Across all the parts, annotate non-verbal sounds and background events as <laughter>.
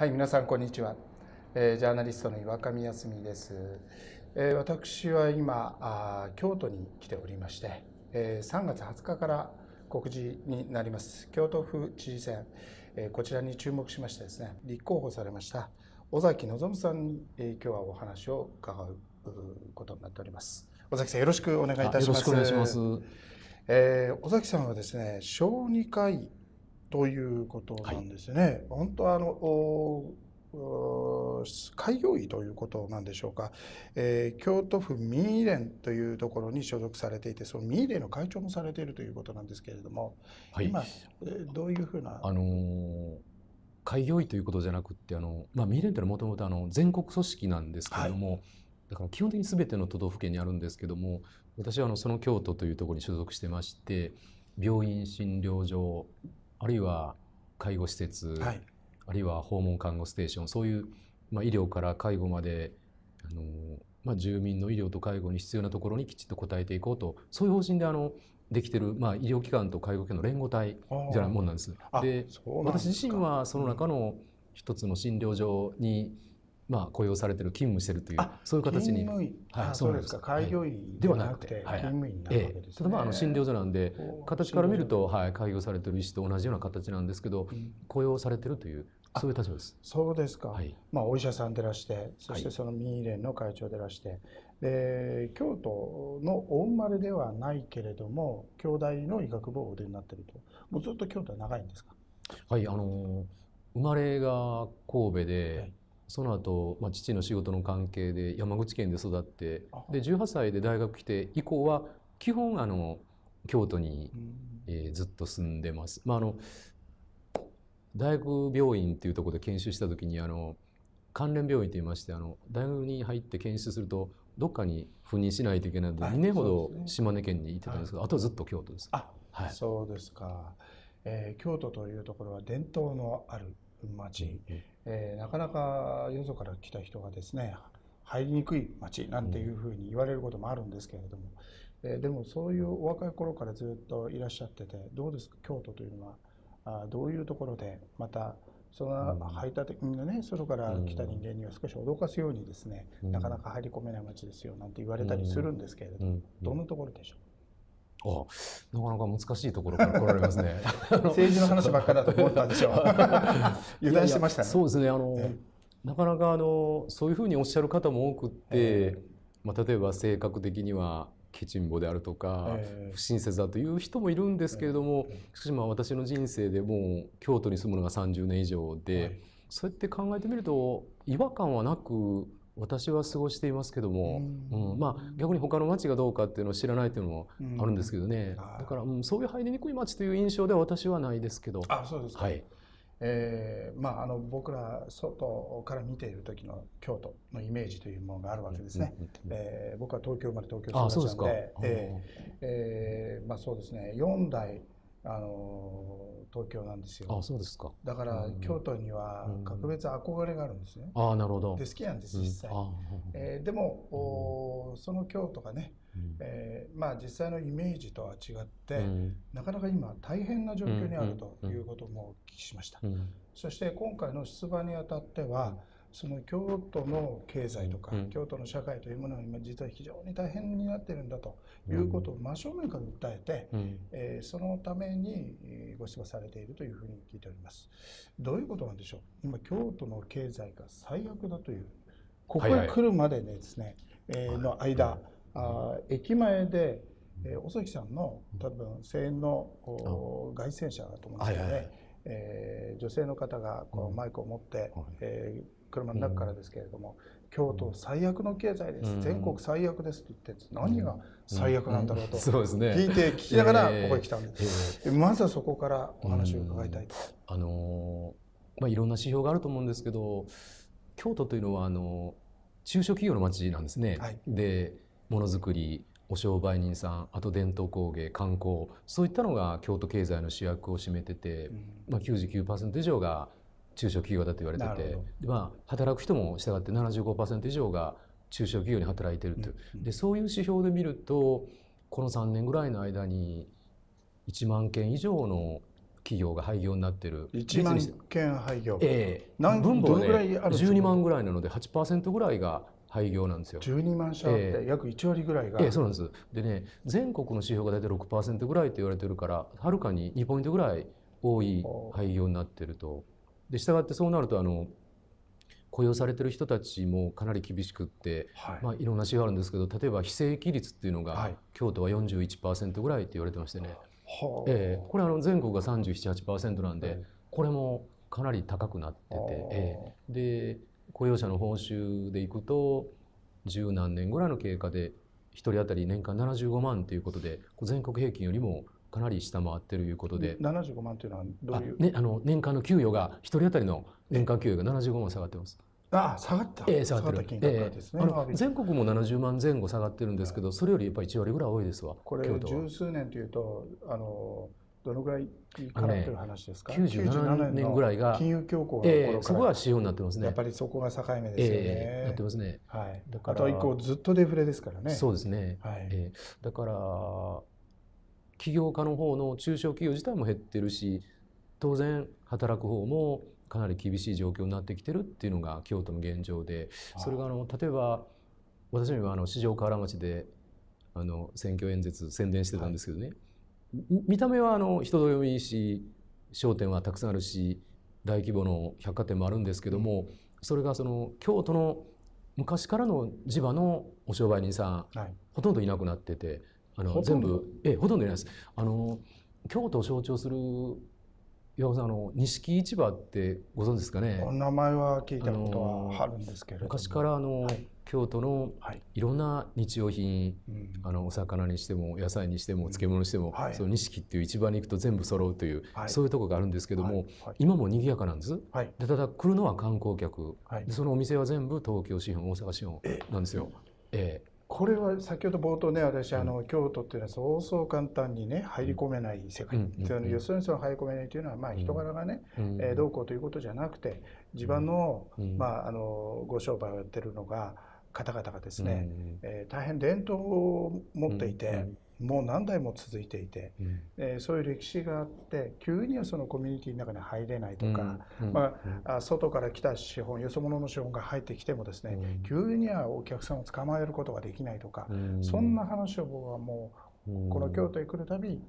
はい皆さんこんにちは、えー、ジャーナリストの岩上康美です、えー、私は今あ京都に来ておりまして、えー、3月20日から告示になります京都府知事選、えー、こちらに注目しましてですね立候補されました尾崎望さんに、えー、今日はお話を伺うことになっております尾崎さんよろしくお願いいたしますよろしくお願いします、えー、尾崎さんはですね小児科医ということなんですね。はい、本当あの開業医ということなんでしょうか、えー、京都府民医連というところに所属されていてその民医連の会長もされているということなんですけれども、はい、今どういうふうな、あのー、開業医ということじゃなくてあの、まあ、民医連というのはもともと全国組織なんですけれども、はい、だから基本的に全ての都道府県にあるんですけども私はあのその京都というところに所属してまして病院診療所あるいは介護施設、はい、あるいは訪問看護ステーションそういう、まあ、医療から介護まであの、まあ、住民の医療と介護に必要なところにきちっと応えていこうとそういう方針であのできてる、まあ、医療機関と介護機関の連合体じゃないもんなんです。で私自身はその中の一つの診療所に、まあ、雇用されてる勤務してるというそういう形にはい、そうですか開業医ではなくて勤務員なわけですね、ええ、ただまああの診療所なんで形から見ると、はい、開業されてる医師と同じような形なんですけど、雇用されてるというそういう立場ですそうですか、はい、まあ、お医者さんでらしてそしてその民医連の会長でらして、で京都のお生まれではないけれども京大の医学部をお出になってるともうずっと京都は長いんですかはいあの生まれが神戸で、はいその後、まあ父の仕事の関係で山口県で育ってで18歳で大学来て以降は基本あの京都に、えー、ずっと住んでます。まあ、あの大学病院っていうところで研修した時にあの関連病院といいましてあの大学に入って研修するとどっかに赴任しないといけないので、2年ほど島根県に行ってたんですけど、あとずっと京都です。あ、はい、そうですか、えー、京都というところは伝統のある町、ええー、なかなかよそから来た人がですね入りにくい町なんていうふうに言われることもあるんですけれども、うん、えー、でもそういうお若い頃からずっといらっしゃっててどうですか京都というのはあどういうところでまたその排他的なね外から来た人間には少し脅かすようにですね、うん、なかなか入り込めない町ですよなんて言われたりするんですけれども、うん、どんなところでしょうあなかなか難しいところから来られますね <laughs> 政治の話ばっかだと思ったんでしょう <laughs> 油断してました、ね、そうですねあの、なかなかあのそういうふうにおっしゃる方も多くって、えー、まあ、例えば性格的にはケチンボであるとか、不親切だという人もいるんですけれども、しかしまあ私の人生でもう京都に住むのが30年以上で、はい、そうやって考えてみると違和感はなく私は過ごしていますけども、うんまあ、逆に他の町がどうかっていうのを知らないというのもあるんですけどね、だから、うん、そういう入りにくい町という印象では私はないですけど。あそうですはいえーまあ、あの僕ら外から見ている時の京都のイメージというものがあるわけですね、えー、僕は東京生まれ東京育ちなのでそうですね4代あの東京なんですよ。あそうですか。だから京都には格別憧れがあるんですね。あなるほど。で好きなんです実際。えー、でも、おその京都がね、えー、まあ実際のイメージとは違って、なかなか今大変な状況にあるということもお聞きしました。そして今回の出馬にあたっては。その京都の経済とか、うん、京都の社会というものは今実は非常に大変になってるんだということを真正面から訴えて、うん、えー、そのためにご出馬されているというふうに聞いておりますどういうことなんでしょう今京都の経済が最悪だというここへ来るまでですね、はいはい、えー、の間、あ駅前でえー、尾崎さんの多分声援の街宣車だと思うんですけどね、はいはい、えー、女性の方がこうマイクを持って、うんはい、えー車の中からですけれども、京都最悪の経済です、全国最悪ですって言って何が最悪なんだろうと聞いて聞きながらここへ来たんです、えー、まずはそこからお話を伺いたいと、あのまあ、いろんな指標があると思うんですけど京都というのはあの中小企業の町なんですね、はい、でものづくりお商売人さんあと伝統工芸観光そういったのが京都経済の主役を占めてて、うんまあ99%以上が中小企業だと言われてて、まあ、働く人も従って75%以上が中小企業に働いてるという、うん、でそういう指標で見るとこの3年ぐらいの間に1万件以上の企業が廃業になってる1万件廃業ええ何分母でぐ12万ぐらいなので8%ぐらいが廃業なんですよ12万社って約1割ぐらいが、えー、えー、そうなんですでね全国の指標が大体6%ぐらいと言われてるからはるかに2ポイントぐらい多い廃業になってるとでしたがってそうなるとあの雇用されてる人たちもかなり厳しくって、はいまあ、いろんな詩があるんですけど例えば非正規率っていうのが、はい、京都は41%ぐらいって言われてましてね、はえー、これあの全国が378%なんで、はい、これもかなり高くなってて、えー、で雇用者の報酬でいくと十何年ぐらいの経過で1人当たり年間75万ということで全国平均よりもかなり下回っているいうことで75万というのはどういうね、あの年間の給与が1人当たりの年間給与が75万下がってます。ああ下がった、えー、下がってる、えー、全国も70万前後下がってるんですけど、それよりやっぱり1割ぐらい多いですわこれ十数年というとあのどのぐらい絡んでる話ですか、ね、97年ぐらいが金融恐慌えー、そこが仕様になってますねやっぱりそこが境目ですよね、えー、なってますね、はい、だからあと以降ずっとデフレですからねそうですね、はいえー、だから起業家の方の中小企業自体も減ってるし当然働く方もかなり厳しい状況になってきてるっていうのが京都の現状でそれがあの例えば私もあの市場河原町であの選挙演説宣伝してたんですけどね、はい、見た目はあの人通りもいいし商店はたくさんあるし大規模の百貨店もあるんですけども、それがその京都の昔からの地場のお商売人さん、はい、ほとんどいなくなっててあの全部えほとんどいないです。あの京都を象徴する岩尾さんあの錦市場ってご存知ですかね。名前は聞いたことはあるんですけれど昔からあの、はい、京都のいろんな日用品、はい、あのお魚にしても野菜にしても漬物にしても、うんその錦っていう市場に行くと全部揃うという、はい、そういうとこがあるんですけども、はい今も賑やかなんです。はい、でただ来るのは観光客、はい、そのお店は全部東京資本大阪資本なんですよ。ええこれは先ほど冒頭ね私あの京都っていうのはそうそう簡単にね入り込めない世界っていうの要するにそ入り込めないというのはまあ人柄がねえどうこうということじゃなくて地場のまああのご商売をやってるのが方々がですねえ大変伝統を持っていて。もう何代も続いていて、うん、えー、そういう歴史があって急にはそのコミュニティの中に入れないとか、うんうん、まあ、外から来た資本よそ者の資本が入ってきてもですね、急にはお客さんを捕まえることができないとか、そんな話を僕はもうこの京都へ来るたび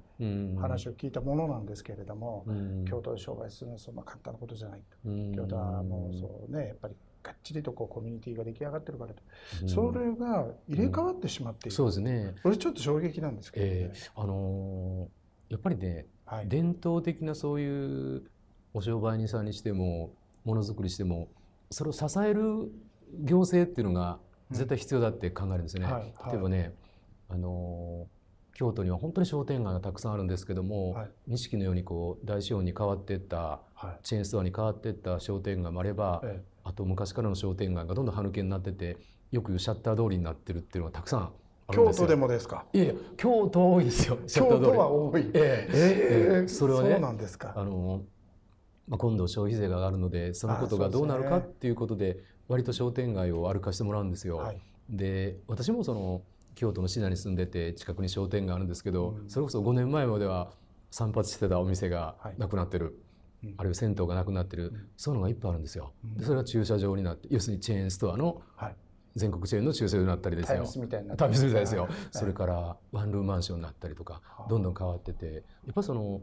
話を聞いたものなんですけれども、京都で商売するのはそんな簡単なことじゃないと、京都はもうそうねやっぱりがっちりとこうコミュニティが出来上がってるからと、うん、それが入れ替わってしまっている、うん、そうですねこれちょっと衝撃なんですけど、ね、えー、あのー、やっぱりね、はい、伝統的なそういうお商売人さんにしてもものづくりしてもそれを支える行政っていうのが絶対必要だって考えるんですね。うんはいはい、例えばね、あのー京都には本当に商店街がたくさんあるんですけども、はい、錦のようにこう大資本に変わっていった、はい、チェーンストアに変わっていった商店街もあれば、ええ、あと昔からの商店街がどんどん歯抜けになっててよくシャッター通りになってるっていうのがたくさん京都でもですか。いや京都多いですよ。<laughs> 京都は多い。えー、えー、えー、それはね。そうなんですか。あのまあ今度消費税が上がるのでそのことがどうなるかっていうことで割と商店街を歩かしてもらうんですよ。はい、で私もその京都の市内に住んでて近くに商店があるんですけど、うん、それこそ5年前までは散髪してたお店がなくなってる。はいあるいは銭湯がなくなってる、そういうのがいっぱいあるんですよ。でそれが駐車場になって要するにチェーンストアの、全国チェーンの駐車場になったりですよ。みたいな。みたいですよ。それからワンルームマンションになったりとか、どんどん変わってて、やっぱその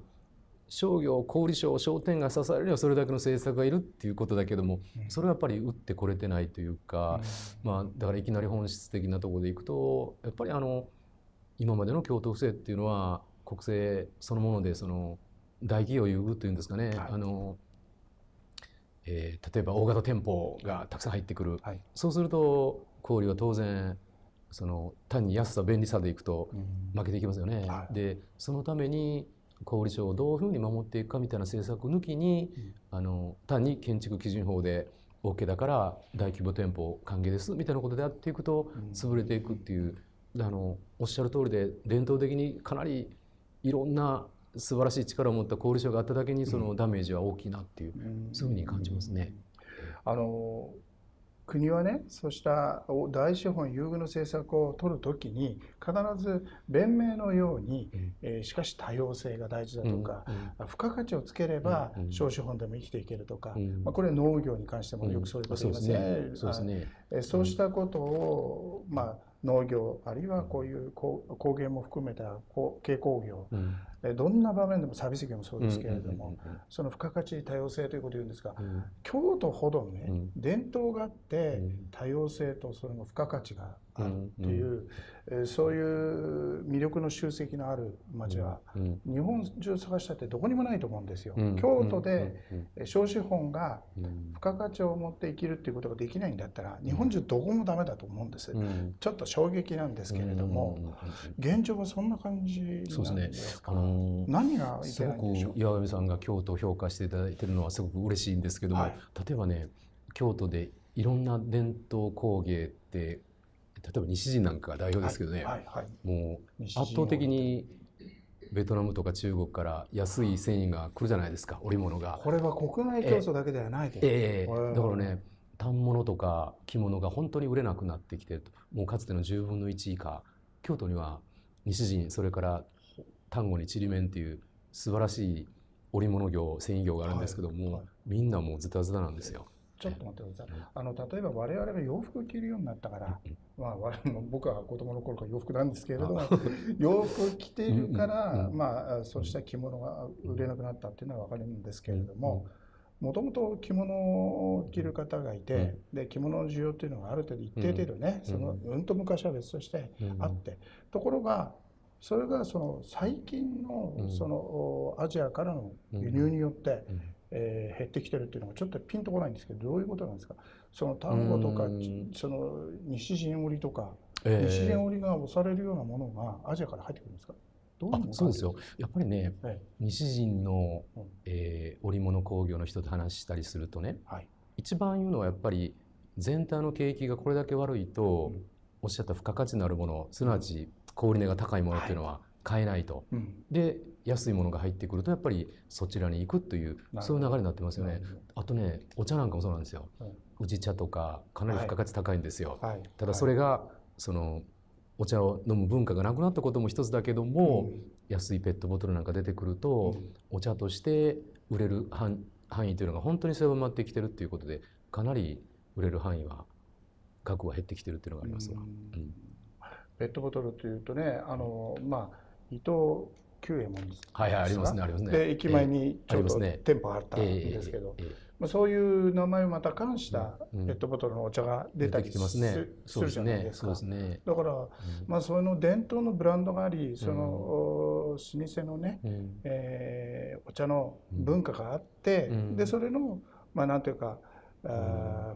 商業小売商商店が支えるにはそれだけの政策がいるっていうことだけども、それはやっぱり打ってこれてないというか、まあだからいきなり本質的なところでいくとやっぱりあの今までの京都府政っていうのは国政そのものでその大企業優遇というんですかね、はい、あのえー、例えば大型店舗がたくさん入ってくる、はい、そうすると小売は当然その単に安さ便利さでいくと負けていきますよね。はい、でそのために小売所をどういうふうに守っていくかみたいな政策抜きに、うん、あの単に建築基準法で OK だから大規模店舗歓迎ですみたいなことでやっていくと潰れていくっていう、うん、あのおっしゃる通りで伝統的にかなりいろんな素晴らしい力を持った小売所があっただけにそのダメージは大きいなっていう、うん、そういうふうに感じますね。あの国はねそうした大資本優遇の政策を取るときに必ず弁明のように、うん、えー、しかし多様性が大事だとか、うん、付加価値をつければ小資本でも生きていけるとか、うん、まあ、これ農業に関してもよくそういうこと言いますね。そうですね、ね、そうしたことを、まあ農業あるいはこういう工芸も含めた軽工業、うんどんな場面でもサービス業もそうですけれども、その付加価値多様性ということを言うんですが、京都ほどね、伝統があって多様性とそれの付加価値がという、うん、そういう魅力の集積のある町は、うん、日本中探したってどこにもないと思うんですよ。うん、京都で少子本が付加価値を持って生きるっていうことができないんだったら日本中どこもダメだと思うんです、ちょっと衝撃なんですけれども、現状はそんな感じなんですか、ね、あの何がいけないんでしょう岩上さんが京都を評価していただいてるのはすごく嬉しいんですけども、はい、例えばね京都でいろんな伝統工芸って例えば西陣なんかが代表ですけどね、もう圧倒的にベトナムとか中国から安い繊維が来るじゃないですか織物がこれは国内競争だけではないで、えー、えー、だからね反物とか着物が本当に売れなくなってきてもうかつての10分の1以下京都には西陣それから丹後にちりめんっていう素晴らしい織物業繊維業があるんですけども、はいはい、みんなもうズタズタなんですよ。ちょっと待ってください。あの例えば我々が洋服を着るようになったから、まあ、僕は子供の頃から洋服なんですけれども、<laughs> 洋服着ているから、まあ、そうした着物が売れなくなったっていうのは分かるんですけれども、もともと着物を着る方がいて、で着物の需要っていうのがある程度一定程度ね、そのうんと昔は別としてあって、ところがそれがその最近のそのアジアからの輸入によって、えー、減ってきてるっていうのがちょっとピンとこないんですけどどういうことなんですかその単語とかその西陣織とか、えー、西陣織が押されるようなものがアジアから入ってくるんですかどううそうですよやっぱりね、はい、西陣の、えー、織物工業の人と話したりするとね、はい、一番言うのはやっぱり全体の景気がこれだけ悪いと、うん、おっしゃった付加価値のあるものすなわち小売値が高いものっていうのは、はい買えないと、うん、で安いものが入ってくるとやっぱりそちらに行くというそういう流れになってますよねあとねお茶なんかもそうなんですよ、はい、宇治茶とかかなり付加価値高いんですよ、はい、ただそれが、そのお茶を飲む文化がなくなったことも一つだけども、うん、安いペットボトルなんか出てくると、うん、お茶として売れる範範囲というのが本当に狭まってきてるっていうことでかなり売れる範囲は額は減ってきてるっていうのがありますわ。ペットボトルというとねあの、まあ伊藤久右衛門ですはいはいありますねありますねで駅前にちょうど店舗あったんですけど、えー、えーえー、そういう名前をまた冠したペットボトルのお茶が出たりす,、うんね、するじゃないですか、ね、だから、うん、まあその伝統のブランドがありその、老舗のね、うん、えー、お茶の文化があって、うん、でそれのまあなんていうか、うん、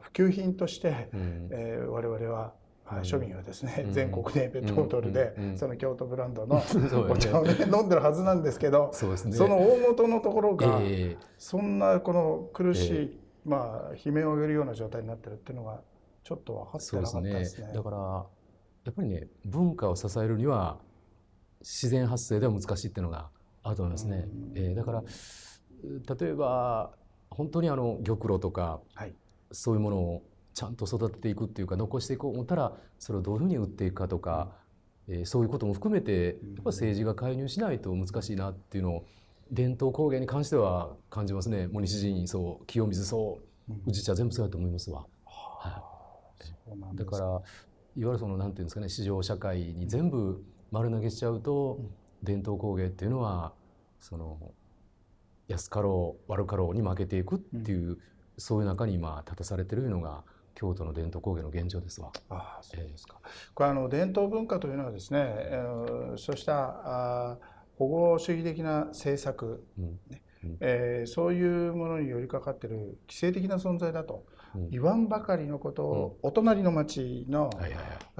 普及品として、うんえー、我々ははい、庶民はですね、全国でペットボトルで、その京都ブランドの <laughs> お茶をね飲んでるはずなんですけどそうです、ね、その大元のところが、えそんなこの苦しい、まあ悲鳴を上げるような状態になってるっていうのがちょっと分かってなかったですね。だからやっぱりね文化を支えるには自然発生では難しいっていうのがあると思いますね。えー、だから例えば本当にあの玉露とか、はい、そういうものをちゃんと育てていくっていうか残していこう思ったらそれをどういうふうに打っていくかとか、えー、そういうことも含めてやっぱ政治が介入しないと難しいなっていうのを伝統工芸に関しては感じますね森西陣そう清水そう宇治茶全部そうやと思いますわ。はい、だからいわゆるそのなんていうんですかね市場社会に全部丸投げしちゃうと、伝統工芸っていうのはその安かろう悪かろうに負けていくっていう、そういう中に今立たされてるのが京都の伝統工芸の現状ですわ。ああそうですか、えー、これあの伝統文化というのはですね、えー、そうしたあ保護主義的な政策、うんえー、そういうものに寄りかかっている規制的な存在だと、言わんばかりのことを、お隣の町の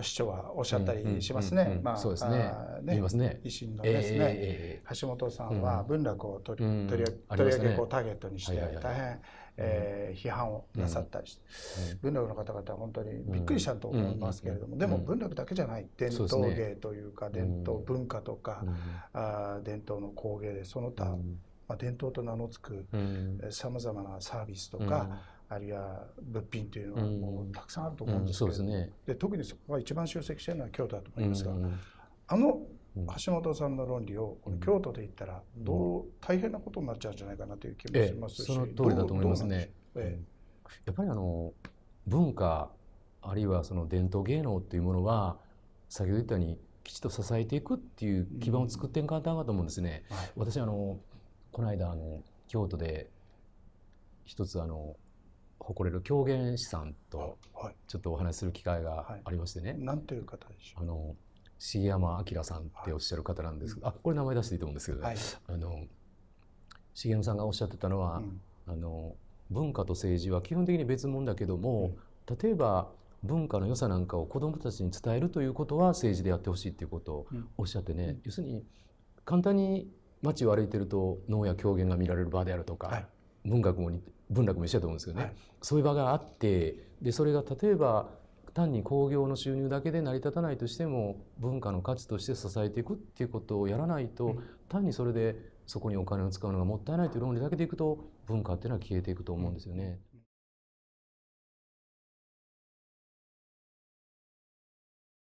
市長はおっしゃったりしますね。まあそうですね。ねね維新のですね、えーえー、橋本さんは文楽を取り,、取り上げこうターゲットにして大変。えー、批判をなさったりして、文楽の方々は本当にびっくりしたと思いますけれども、でも文楽だけじゃない伝統芸というか伝統文化とか、うあ伝統の工芸でその他、まあ、伝統と名の付くさまざまなサービスとか、あるいは物品というのはもうたくさんあると思うんですけれども、で特にそこが一番集積しているのは京都だと思いますが、あの橋本さんの論理をこの京都で言ったらどう大変なことになっちゃうんじゃないかなという気もしますし、その通りだと思いますね。ええ、やっぱりあの文化あるいはその伝統芸能というものは先ほど言ったようにきちっと支えていくっていう基盤を作ってんかんだと思うんですね。うはい、私あのこの間あの京都で一つあの誇れる狂言師さんとちょっとお話しする機会がありましてね。はい、なんという方でしょう。あの重山明さんっておっしゃる方なんですけど、あこれ名前出していいと思うんですけど、ね、あの重山さんがおっしゃってたのは、あの文化と政治は基本的に別物だけども、例えば文化の良さなんかを子どもたちに伝えるということは政治でやってほしいっていうことをおっしゃってね、うん、要するに簡単に街を歩いてると能や狂言が見られる場であるとか、はい、文学も文楽も一緒だと思うんですけどね、はい、そういう場があってでそれが例えば単に工業の収入だけで成り立たないとしても文化の価値として支えていくっていうことをやらないと、単にそれでそこにお金を使うのがもったいないという論理だけでいくと文化っていうのは消えていくと思うんですよね。